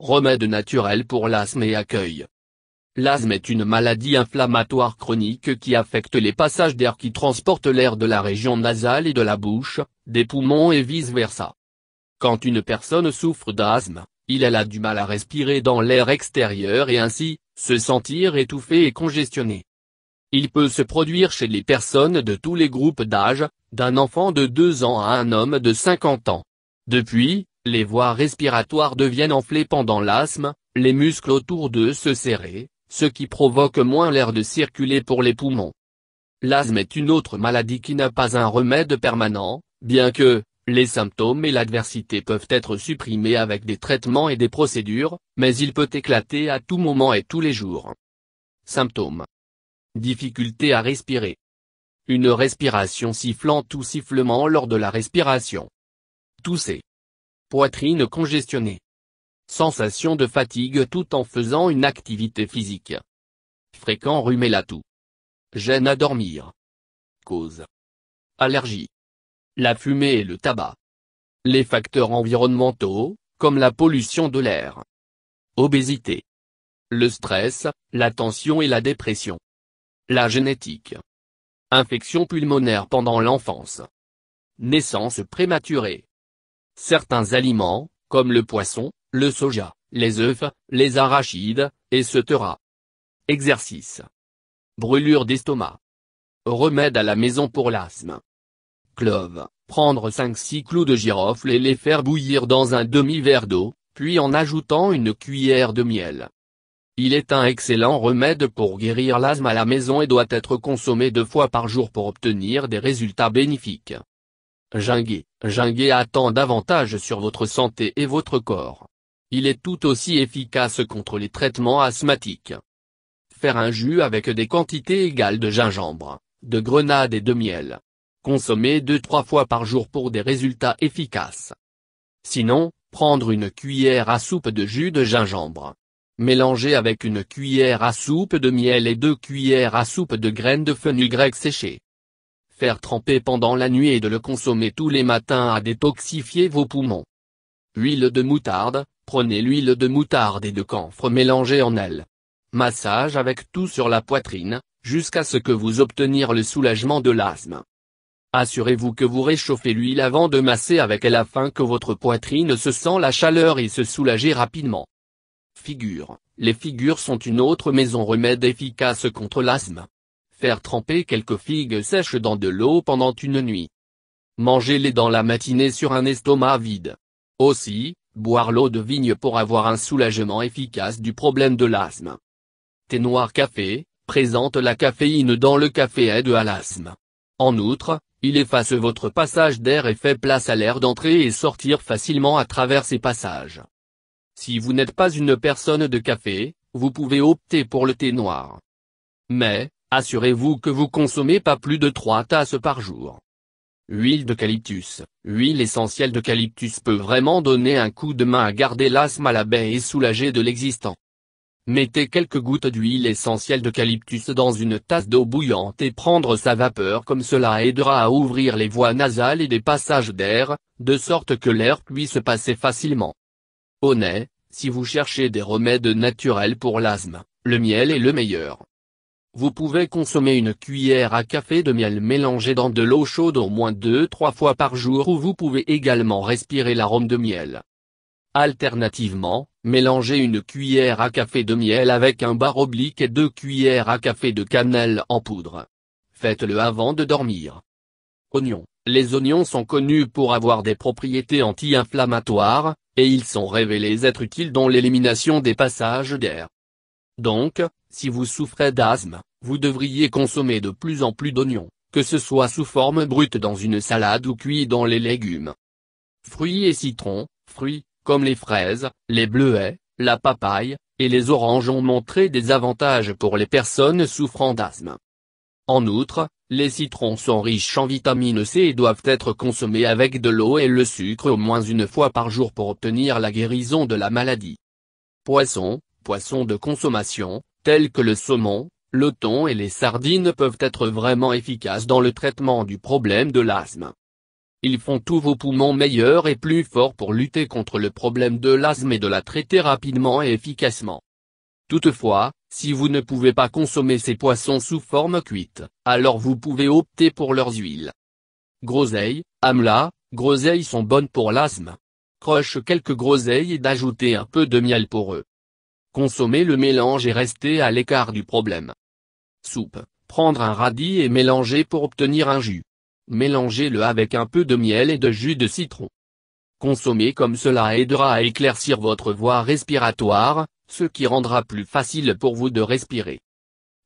Remède naturel pour l'asthme et accueil. L'asthme est une maladie inflammatoire chronique qui affecte les passages d'air qui transportent l'air de la région nasale et de la bouche, des poumons et vice-versa. Quand une personne souffre d'asthme, il a du mal à respirer dans l'air extérieur et ainsi, se sentir étouffé et congestionné. Il peut se produire chez les personnes de tous les groupes d'âge, d'un enfant de 2 ans à un homme de 50 ans. Depuis, les voies respiratoires deviennent enflées pendant l'asthme, les muscles autour d'eux se serrer, ce qui provoque moins l'air de circuler pour les poumons. L'asthme est une autre maladie qui n'a pas un remède permanent, bien que, les symptômes et l'adversité peuvent être supprimés avec des traitements et des procédures, mais il peut éclater à tout moment et tous les jours. Symptômes. Difficulté à respirer. Une respiration sifflante ou sifflement lors de la respiration. Tousser poitrine congestionnée. Sensation de fatigue tout en faisant une activité physique. Fréquent rhume et la Gêne à dormir. Cause. Allergie. La fumée et le tabac. Les facteurs environnementaux, comme la pollution de l'air. Obésité. Le stress, la tension et la dépression. La génétique. Infection pulmonaire pendant l'enfance. Naissance prématurée. Certains aliments, comme le poisson, le soja, les œufs, les arachides, etc. Exercice. Brûlure d'estomac. Remède à la maison pour l'asthme. Clove. Prendre 5-6 clous de girofle et les faire bouillir dans un demi-verre d'eau, puis en ajoutant une cuillère de miel. Il est un excellent remède pour guérir l'asthme à la maison et doit être consommé deux fois par jour pour obtenir des résultats bénéfiques. Jinguet, Jinguet attend davantage sur votre santé et votre corps. Il est tout aussi efficace contre les traitements asthmatiques. Faire un jus avec des quantités égales de gingembre, de grenade et de miel. Consommer deux trois fois par jour pour des résultats efficaces. Sinon, prendre une cuillère à soupe de jus de gingembre. Mélanger avec une cuillère à soupe de miel et deux cuillères à soupe de graines de fenugrec séchées faire tremper pendant la nuit et de le consommer tous les matins à détoxifier vos poumons. Huile de moutarde, prenez l'huile de moutarde et de camphre mélangée en elle. Massage avec tout sur la poitrine, jusqu'à ce que vous obtenir le soulagement de l'asthme. Assurez-vous que vous réchauffez l'huile avant de masser avec elle afin que votre poitrine se sent la chaleur et se soulager rapidement. Figure. Les figures sont une autre maison remède efficace contre l'asthme. Faire tremper quelques figues sèches dans de l'eau pendant une nuit. Mangez-les dans la matinée sur un estomac vide. Aussi, boire l'eau de vigne pour avoir un soulagement efficace du problème de l'asthme. Thé noir café, présente la caféine dans le café aide à l'asthme. En outre, il efface votre passage d'air et fait place à l'air d'entrée et sortir facilement à travers ces passages. Si vous n'êtes pas une personne de café, vous pouvez opter pour le thé noir. Mais, Assurez-vous que vous consommez pas plus de 3 tasses par jour. Huile d'eucalyptus. Huile essentielle d'eucalyptus peut vraiment donner un coup de main à garder l'asthme à la baie et soulager de l'existant. Mettez quelques gouttes d'huile essentielle d'eucalyptus dans une tasse d'eau bouillante et prendre sa vapeur comme cela aidera à ouvrir les voies nasales et des passages d'air, de sorte que l'air puisse passer facilement. Au si vous cherchez des remèdes naturels pour l'asthme, le miel est le meilleur. Vous pouvez consommer une cuillère à café de miel mélangée dans de l'eau chaude au moins 2-3 fois par jour ou vous pouvez également respirer l'arôme de miel. Alternativement, mélangez une cuillère à café de miel avec un bar oblique et deux cuillères à café de cannelle en poudre. Faites-le avant de dormir. Oignons. Les oignons sont connus pour avoir des propriétés anti-inflammatoires, et ils sont révélés être utiles dans l'élimination des passages d'air. Donc, si vous souffrez d'asthme, vous devriez consommer de plus en plus d'oignons, que ce soit sous forme brute dans une salade ou cuit dans les légumes. Fruits et citrons, fruits, comme les fraises, les bleuets, la papaye, et les oranges ont montré des avantages pour les personnes souffrant d'asthme. En outre, les citrons sont riches en vitamine C et doivent être consommés avec de l'eau et le sucre au moins une fois par jour pour obtenir la guérison de la maladie. Poissons, poissons de consommation, tels que le saumon, le thon et les sardines peuvent être vraiment efficaces dans le traitement du problème de l'asthme. Ils font tous vos poumons meilleurs et plus forts pour lutter contre le problème de l'asthme et de la traiter rapidement et efficacement. Toutefois, si vous ne pouvez pas consommer ces poissons sous forme cuite, alors vous pouvez opter pour leurs huiles. Groseille, amla, groseilles sont bonnes pour l'asthme. Croche quelques groseilles et d'ajouter un peu de miel pour eux. Consommez le mélange et restez à l'écart du problème. Soupe. Prendre un radis et mélanger pour obtenir un jus. Mélangez-le avec un peu de miel et de jus de citron. Consommer comme cela aidera à éclaircir votre voie respiratoire, ce qui rendra plus facile pour vous de respirer.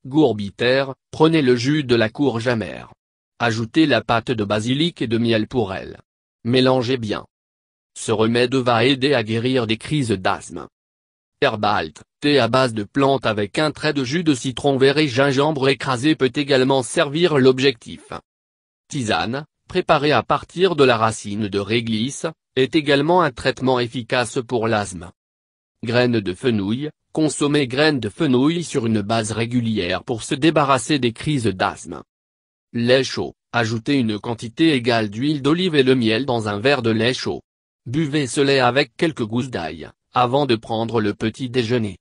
Gourbitaire, prenez le jus de la courge amère. Ajoutez la pâte de basilic et de miel pour elle. Mélangez bien. Ce remède va aider à guérir des crises d'asthme. Herbalte, thé à base de plantes avec un trait de jus de citron vert et gingembre écrasé peut également servir l'objectif. Tisane, préparée à partir de la racine de réglisse, est également un traitement efficace pour l'asthme. Graines de fenouil, consommez graines de fenouil sur une base régulière pour se débarrasser des crises d'asthme. Lait chaud, ajoutez une quantité égale d'huile d'olive et le miel dans un verre de lait chaud. Buvez ce lait avec quelques gousses d'ail, avant de prendre le petit déjeuner.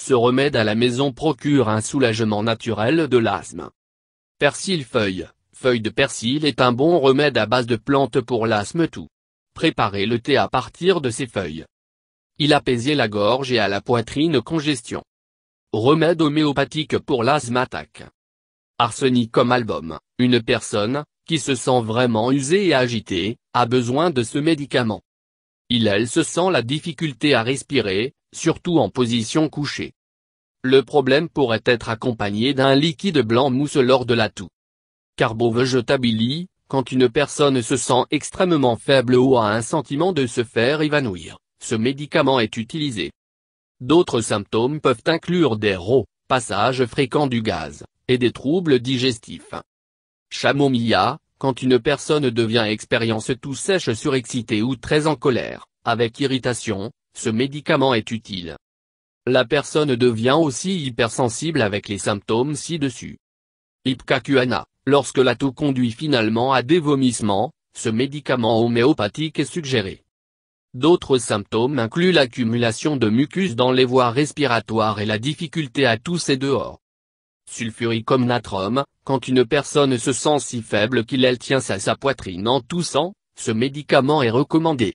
Ce remède à la maison procure un soulagement naturel de l'asthme. Persil feuille, feuille de persil est un bon remède à base de plantes pour l'asthme tout. Préparez le thé à partir de ses feuilles. Il apaisait la gorge et à la poitrine congestion. Remède homéopathique pour l'asthme attaque. comme album, une personne, qui se sent vraiment usée et agitée, a besoin de ce médicament. Il elle se sent la difficulté à respirer, surtout en position couchée. Le problème pourrait être accompagné d'un liquide blanc mousse lors de la toux. carbovegetabili quand une personne se sent extrêmement faible ou a un sentiment de se faire évanouir, ce médicament est utilisé. D'autres symptômes peuvent inclure des rots, passage fréquents du gaz, et des troubles digestifs. Chamomilla, quand une personne devient expérience tout sèche surexcitée ou très en colère, avec irritation, ce médicament est utile. La personne devient aussi hypersensible avec les symptômes ci-dessus. Ipkakuana, lorsque la toux conduit finalement à des vomissements, ce médicament homéopathique est suggéré. D'autres symptômes incluent l'accumulation de mucus dans les voies respiratoires et la difficulté à tousser dehors. Sulfuricum natrum, quand une personne se sent si faible qu'elle tient sa poitrine en toussant, ce médicament est recommandé.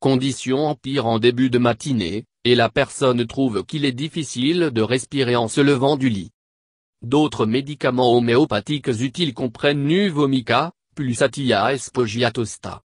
Condition empire en début de matinée, et la personne trouve qu'il est difficile de respirer en se levant du lit. D'autres médicaments homéopathiques utiles comprennent Nuvomica, Pulsatia et Spogiatosta.